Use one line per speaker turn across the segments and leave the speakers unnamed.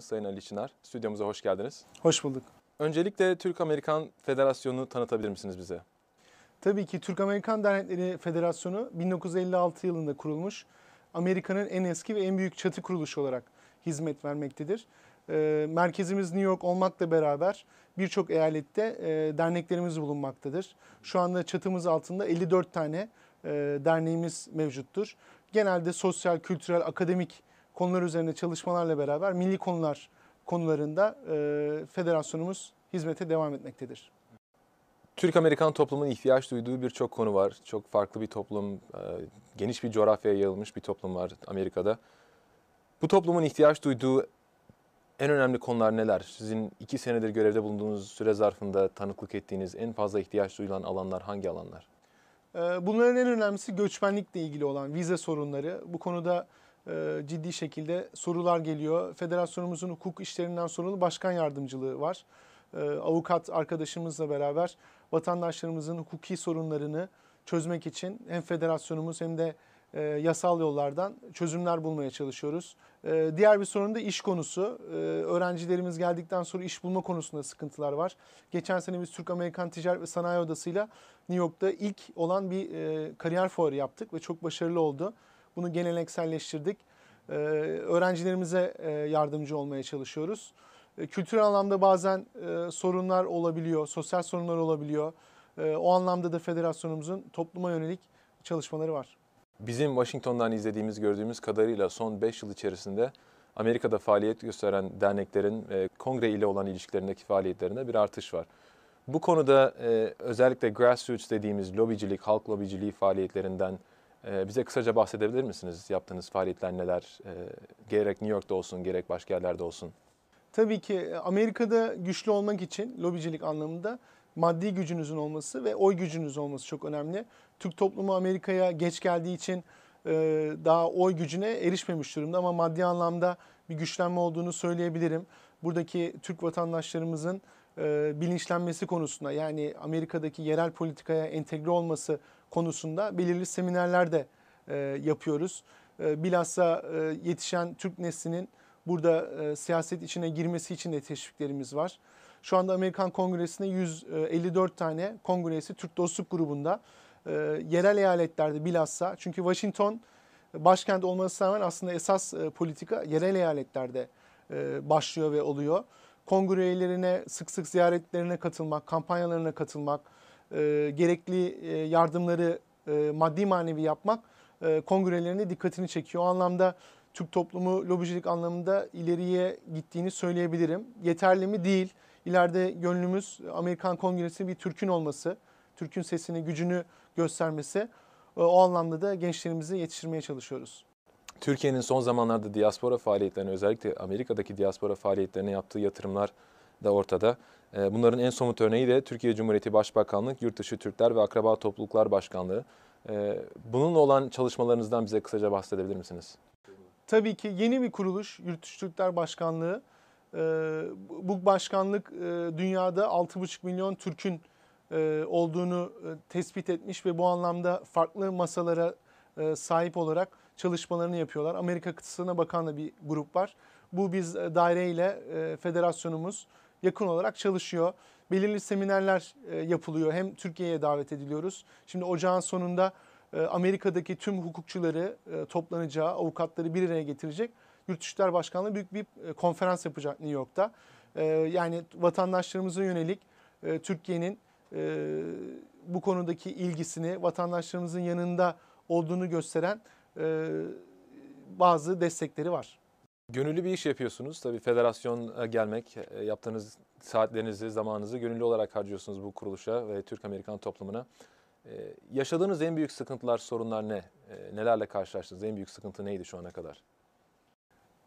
Sayın Ali Çınar, stüdyomuza hoş geldiniz. Hoş bulduk. Öncelikle Türk-Amerikan Federasyonu'nu tanıtabilir misiniz bize?
Tabii ki Türk-Amerikan Dernekleri Federasyonu 1956 yılında kurulmuş. Amerika'nın en eski ve en büyük çatı kuruluşu olarak hizmet vermektedir. Ee, merkezimiz New York olmakla beraber birçok eyalette e, derneklerimiz bulunmaktadır. Şu anda çatımız altında 54 tane e, derneğimiz mevcuttur. Genelde sosyal, kültürel, akademik konular üzerine çalışmalarla beraber milli konular konularında e, federasyonumuz hizmete devam etmektedir.
Türk-Amerikan toplumun ihtiyaç duyduğu birçok konu var. Çok farklı bir toplum, e, geniş bir coğrafyaya yayılmış bir toplum var Amerika'da. Bu toplumun ihtiyaç duyduğu en önemli konular neler? Sizin iki senedir görevde bulunduğunuz süre zarfında tanıklık ettiğiniz en fazla ihtiyaç duyulan alanlar hangi alanlar?
E, bunların en önemlisi göçmenlikle ilgili olan vize sorunları. Bu konuda e, ciddi şekilde sorular geliyor. Federasyonumuzun hukuk işlerinden sorumlu başkan yardımcılığı var. E, avukat arkadaşımızla beraber vatandaşlarımızın hukuki sorunlarını çözmek için hem federasyonumuz hem de e, yasal yollardan çözümler bulmaya çalışıyoruz. Diğer bir sorun da iş konusu. Öğrencilerimiz geldikten sonra iş bulma konusunda sıkıntılar var. Geçen sene biz Türk-Amerikan Ticaret ve Sanayi Odası ile New York'ta ilk olan bir kariyer fuarı yaptık ve çok başarılı oldu. Bunu gelenekselleştirdik. Ee, öğrencilerimize e, yardımcı olmaya çalışıyoruz. E, kültürel anlamda bazen e, sorunlar olabiliyor, sosyal sorunlar olabiliyor. E, o anlamda da federasyonumuzun topluma yönelik çalışmaları var. Bizim
Washington'dan izlediğimiz, gördüğümüz kadarıyla son 5 yıl içerisinde Amerika'da faaliyet gösteren derneklerin e, kongre ile olan ilişkilerindeki faaliyetlerinde bir artış var. Bu konuda e, özellikle grassroots dediğimiz lobicilik, halk lobiciliği faaliyetlerinden e, bize kısaca bahsedebilir misiniz? Yaptığınız faaliyetler neler? E, gerek New York'ta olsun, gerek başka yerlerde olsun.
Tabii ki e, Amerika'da güçlü olmak için lobicilik anlamında maddi gücünüzün olması ve oy gücünüz olması çok önemli. Türk toplumu Amerika'ya geç geldiği için e, daha oy gücüne erişmemiş durumda ama maddi anlamda bir güçlenme olduğunu söyleyebilirim. Buradaki Türk vatandaşlarımızın e, bilinçlenmesi konusunda yani Amerika'daki yerel politikaya entegre olması konusunda belirli seminerler de e, yapıyoruz. E, bilhassa e, yetişen Türk neslinin burada e, siyaset içine girmesi için de teşviklerimiz var. Şu anda Amerikan Kongresi'nde 154 e, tane kongresi Türk Dostluk Grubu'nda e, yerel eyaletlerde bilhassa çünkü Washington e, başkent olmasına rağmen aslında esas e, politika yerel eyaletlerde e, başlıyor ve oluyor kongre üyelerine sık sık ziyaretlerine katılmak, kampanyalarına katılmak, e, gerekli e, yardımları e, maddi manevi yapmak e, kongrelerine dikkatini çekiyor. O anlamda Türk toplumu lobicilik anlamında ileriye gittiğini söyleyebilirim. Yeterli mi? Değil. İleride gönlümüz Amerikan Kongresi'nin bir Türk'ün olması, Türk'ün sesini, gücünü göstermesi. E, o anlamda da gençlerimizi yetiştirmeye çalışıyoruz.
Türkiye'nin son zamanlarda diaspora faaliyetlerine özellikle Amerika'daki diaspora faaliyetlerine yaptığı yatırımlar da ortada. Ee, bunların en somut örneği de Türkiye Cumhuriyeti Başbakanlık Yurtdışı Türkler ve Akraba Topluluklar Başkanlığı. Ee, bununla olan çalışmalarınızdan bize kısaca bahsedebilir misiniz?
Tabii ki yeni bir kuruluş Yurtdışı Türkler Başkanlığı. Ee, bu başkanlık e, dünyada 6,5 milyon Türk'ün e, olduğunu e, tespit etmiş ve bu anlamda farklı masalara sahip olarak çalışmalarını yapıyorlar. Amerika kıtasına bakan da bir grup var. Bu biz e, daireyle e, federasyonumuz yakın olarak çalışıyor. Belirli seminerler e, yapılıyor. Hem Türkiye'ye davet ediliyoruz. Şimdi ocağın sonunda e, Amerika'daki tüm hukukçuları toplanacağı, avukatları bir araya getirecek. Yurt İşler Başkanlığı büyük bir konferans yapacak New York'ta. yani vatandaşlarımıza yönelik Türkiye'nin bu konudaki ilgisini vatandaşlarımızın yanında olduğunu gösteren e, bazı destekleri var.
Gönüllü bir iş yapıyorsunuz. Tabii federasyona e, gelmek, e, yaptığınız saatlerinizi, zamanınızı gönüllü olarak harcıyorsunuz bu kuruluşa ve Türk-Amerikan toplumuna. Ee, yaşadığınız en büyük sıkıntılar, sorunlar ne? Ee, nelerle karşılaştınız? En büyük sıkıntı neydi şu ana kadar?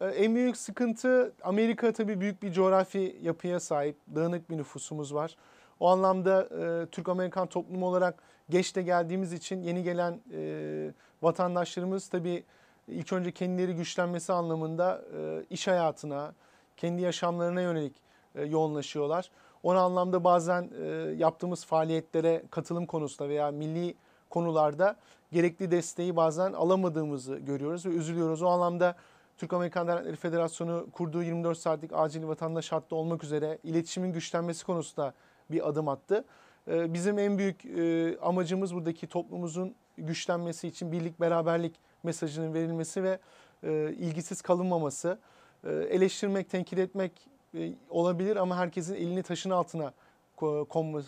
Ee, en büyük sıkıntı Amerika tabii büyük bir coğrafi yapıya sahip. Dağınık bir nüfusumuz var. O anlamda e, Türk-Amerikan toplumu olarak geç de geldiğimiz için yeni gelen e, vatandaşlarımız tabii ilk önce kendileri güçlenmesi anlamında e, iş hayatına, kendi yaşamlarına yönelik e, yoğunlaşıyorlar. O anlamda bazen e, yaptığımız faaliyetlere katılım konusunda veya milli konularda gerekli desteği bazen alamadığımızı görüyoruz ve üzülüyoruz. O anlamda Türk Amerikan Dernekleri Federasyonu kurduğu 24 saatlik acil vatandaş hattı olmak üzere iletişimin güçlenmesi konusunda bir adım attı. Bizim en büyük amacımız buradaki toplumumuzun güçlenmesi için birlik beraberlik mesajının verilmesi ve e, ilgisiz kalınmaması. E, eleştirmek, tenkit etmek e, olabilir ama herkesin elini taşın altına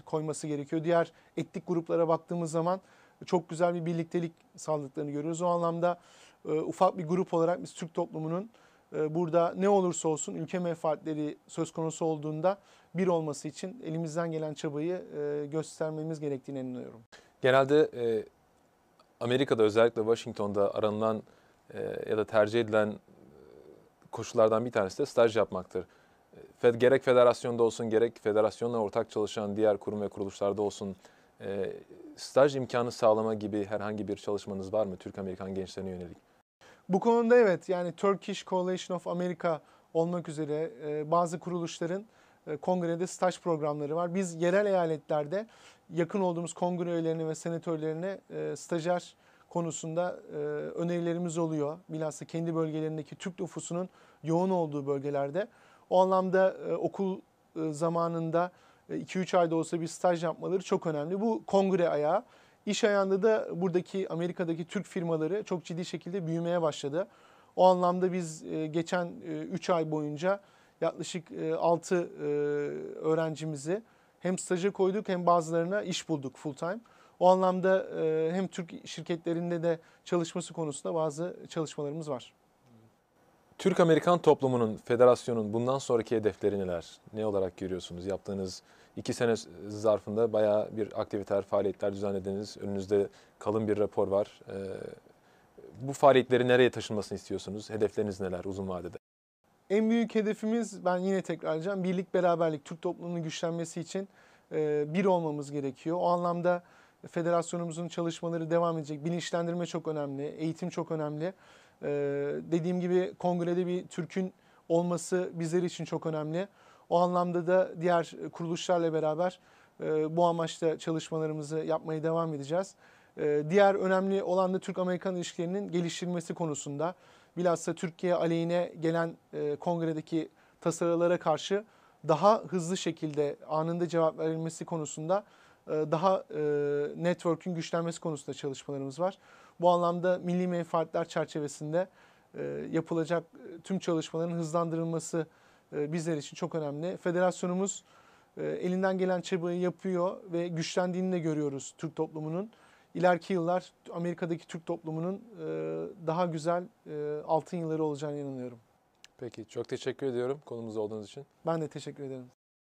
koyması gerekiyor. Diğer etnik gruplara baktığımız zaman çok güzel bir birliktelik sağladıklarını görüyoruz. O anlamda e, ufak bir grup olarak biz Türk toplumunun e, burada ne olursa olsun ülke menfaatleri söz konusu olduğunda bir olması için elimizden gelen çabayı e, göstermemiz gerektiğine inanıyorum.
Genelde e, Amerika'da özellikle Washington'da aranılan e, ya da tercih edilen e, koşullardan bir tanesi de staj yapmaktır. Fed, gerek federasyonda olsun gerek federasyonla ortak çalışan diğer kurum ve kuruluşlarda olsun e, staj imkanı sağlama gibi herhangi bir çalışmanız var mı Türk-Amerikan gençlerine yönelik?
Bu konuda evet yani Turkish Coalition of America olmak üzere e, bazı kuruluşların e, kongrede staj programları var. Biz yerel eyaletlerde yakın olduğumuz kongre üyelerini ve senatörlerine e, stajyer konusunda e, önerilerimiz oluyor. Bilhassa kendi bölgelerindeki Türk nüfusunun yoğun olduğu bölgelerde. O anlamda e, okul e, zamanında 2-3 e, ayda olsa bir staj yapmaları çok önemli. Bu kongre ayağı. İş ayağında da buradaki Amerika'daki Türk firmaları çok ciddi şekilde büyümeye başladı. O anlamda biz e, geçen 3 e, ay boyunca yaklaşık 6 e, e, öğrencimizi hem staja koyduk hem bazılarına iş bulduk full time. O anlamda e, hem Türk şirketlerinde de çalışması konusunda bazı çalışmalarımız var.
Türk-Amerikan toplumunun, federasyonun bundan sonraki hedefleri neler? Ne olarak görüyorsunuz? Yaptığınız iki sene zarfında bayağı bir aktiviteler, faaliyetler düzenlediniz. Önünüzde kalın bir rapor var. Bu faaliyetleri nereye taşınmasını istiyorsunuz? Hedefleriniz neler uzun vadede?
En büyük hedefimiz ben yine tekrarlayacağım birlik beraberlik Türk toplumunun güçlenmesi için e, bir olmamız gerekiyor. O anlamda federasyonumuzun çalışmaları devam edecek. Bilinçlendirme çok önemli, eğitim çok önemli. E, dediğim gibi kongrede bir Türk'ün olması bizler için çok önemli. O anlamda da diğer kuruluşlarla beraber e, bu amaçla çalışmalarımızı yapmaya devam edeceğiz. Diğer önemli olan da Türk-Amerikan ilişkilerinin geliştirilmesi konusunda bilhassa Türkiye aleyhine gelen e, kongredeki tasarılara karşı daha hızlı şekilde anında cevap verilmesi konusunda e, daha e, network'ün güçlenmesi konusunda çalışmalarımız var. Bu anlamda milli menfaatler çerçevesinde e, yapılacak e, tüm çalışmaların hızlandırılması e, bizler için çok önemli. Federasyonumuz e, elinden gelen çabayı yapıyor ve güçlendiğini de görüyoruz Türk toplumunun ileriki yıllar Amerika'daki Türk toplumunun e, daha güzel e, altın yılları olacağına inanıyorum.
Peki çok teşekkür ediyorum konumuz olduğunuz için.
Ben de teşekkür ederim.